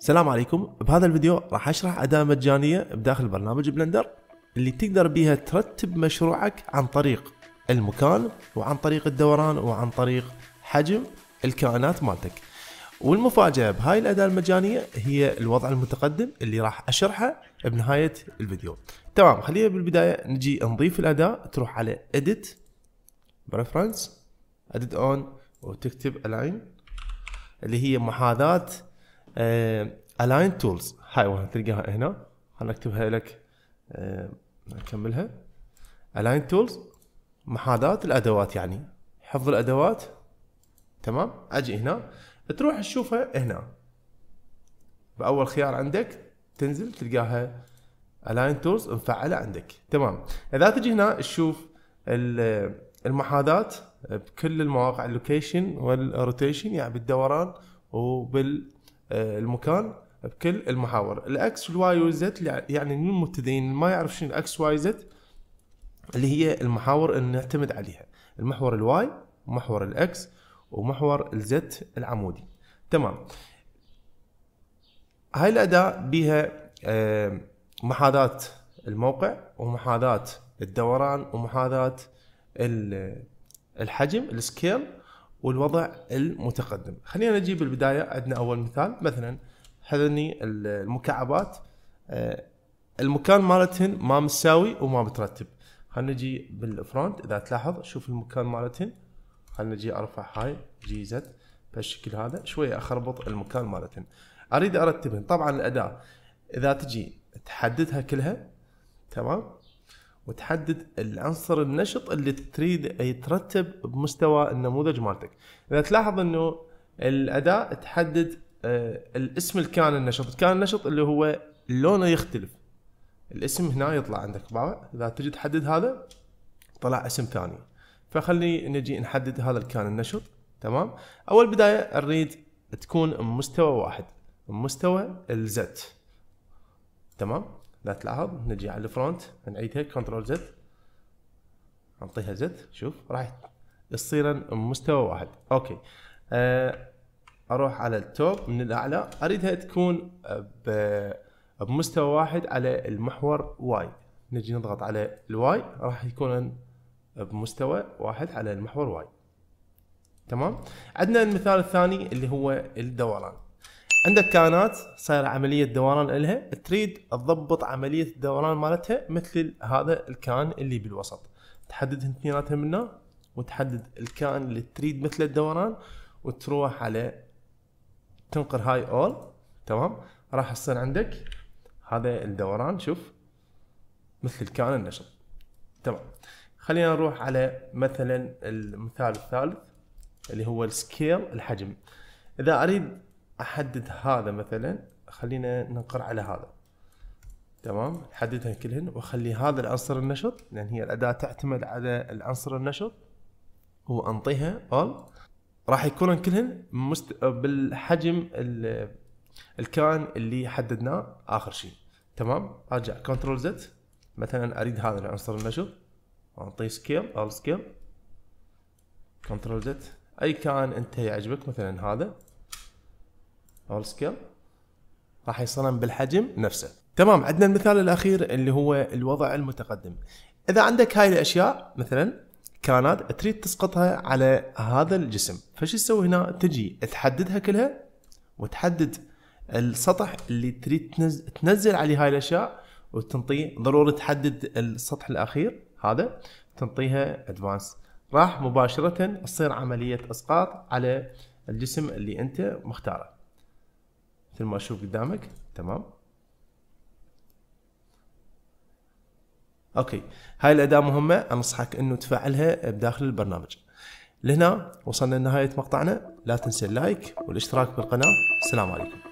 السلام عليكم بهذا الفيديو راح اشرح اداة مجانية بداخل برنامج بلندر اللي تقدر بيها ترتب مشروعك عن طريق المكان وعن طريق الدوران وعن طريق حجم الكائنات مالتك والمفاجأة بهاي الأداة المجانية هي الوضع المتقدم اللي راح أشرحه بنهاية الفيديو تمام خلينا بالبداية نجي نضيف الأداة تروح على Edit Preference Edit On وتكتب Align اللي هي محاذاة الاين آه، تولز هاي تلقاها هنا خلنا اكتبها لك آه، نكملها الاين تولز محاذاه الادوات يعني حفظ الادوات تمام اجي هنا تروح تشوفها هنا باول خيار عندك تنزل تلقاها الاين تولز مفعله عندك تمام اذا تجي هنا تشوف المحاذاه بكل المواقع اللوكيشن والروتيشن يعني بالدوران وبال آه، المكان بكل المحاور الاكس والواي والزد يعني المبتدئين ما يعرف شنو الاكس واي زد اللي هي المحاور اللي نعتمد عليها المحور الواي ومحور الاكس ومحور الزد العمودي تمام هاي الاداة بها آه، محاذاة الموقع ومحاذاة الدوران ومحاذاة الحجم السكيل والوضع المتقدم خلينا نجيب البداية عندنا أول مثال مثلا هذني المكعبات آه، المكان مالتهن ما مساوي وما مترتب خلينا نجي بالفرونت اذا تلاحظ شوف المكان مالتهن خلينا نجي ارفع هاي جي زد بهالشكل هذا شويه اخربط المكان مالتهن اريد ارتبهن طبعا الاداة اذا تجي تحددها كلها تمام وتحدد العنصر النشط اللي تريد يترتب بمستوى النموذج مالتك اذا تلاحظ انه الاداء تحدد آه، الاسم الكان النشط كان النشط اللي هو لونه يختلف الاسم هنا يطلع عندك بابا اذا تجي تحدد هذا طلع اسم ثاني فخلي نجي نحدد هذا الكان النشط تمام اول بدايه نريد تكون مستوى واحد مستوى الزت تمام لا تلاحظ نجي على الفرونت نعيدها كنترول زد نعطيها زد شوف راح تصير مستوى واحد اوكي أه اروح على التوب من الاعلى اريدها تكون بمستوى واحد على المحور واي نجي نضغط على الواي راح يكون بمستوى واحد على المحور واي تمام عندنا المثال الثاني اللي هو الدوران عندك كائنات صاير عملية دوران إلها تريد تضبط عملية الدوران مالتها مثل هذا الكائن اللي بالوسط تحدد اثنيناتها منه وتحدد الكائن اللي تريد مثل الدوران وتروح على تنقر هاي اول تمام راح يصير عندك هذا الدوران شوف مثل الكائن النشط تمام خلينا نروح على مثلا المثال الثالث اللي هو السكيل الحجم اذا اريد احدد هذا مثلا خلينا ننقر على هذا تمام نحددها كلهن واخلي هذا العنصر النشط لان هي الاداه تعتمد على العنصر النشط وانطيها اول راح يكونن كلهن مست... بالحجم ال... الكائن اللي حددناه اخر شيء تمام ارجع كنترول زد مثلا اريد هذا العنصر النشط اعطيه سكيل اول سكيل كنترول زد اي كائن انت يعجبك مثلا هذا اول سكيل راح يصطدم بالحجم نفسه تمام عندنا المثال الاخير اللي هو الوضع المتقدم اذا عندك هاي الاشياء مثلا كانت تريد تسقطها على هذا الجسم فش تسوي هنا تجي تحددها كلها وتحدد السطح اللي تريد تنزل, تنزل عليه هاي الاشياء وتنطيه ضروري تحدد السطح الاخير هذا تنطيها ادفانس راح مباشره تصير عمليه اسقاط على الجسم اللي انت مختاره مثل ما اشوف قدامك تمام اوكي هاي الاداة مهمة انصحك انه تفعلها بداخل البرنامج لهنا وصلنا لنهاية مقطعنا لا تنسى اللايك والاشتراك بالقناة السلام عليكم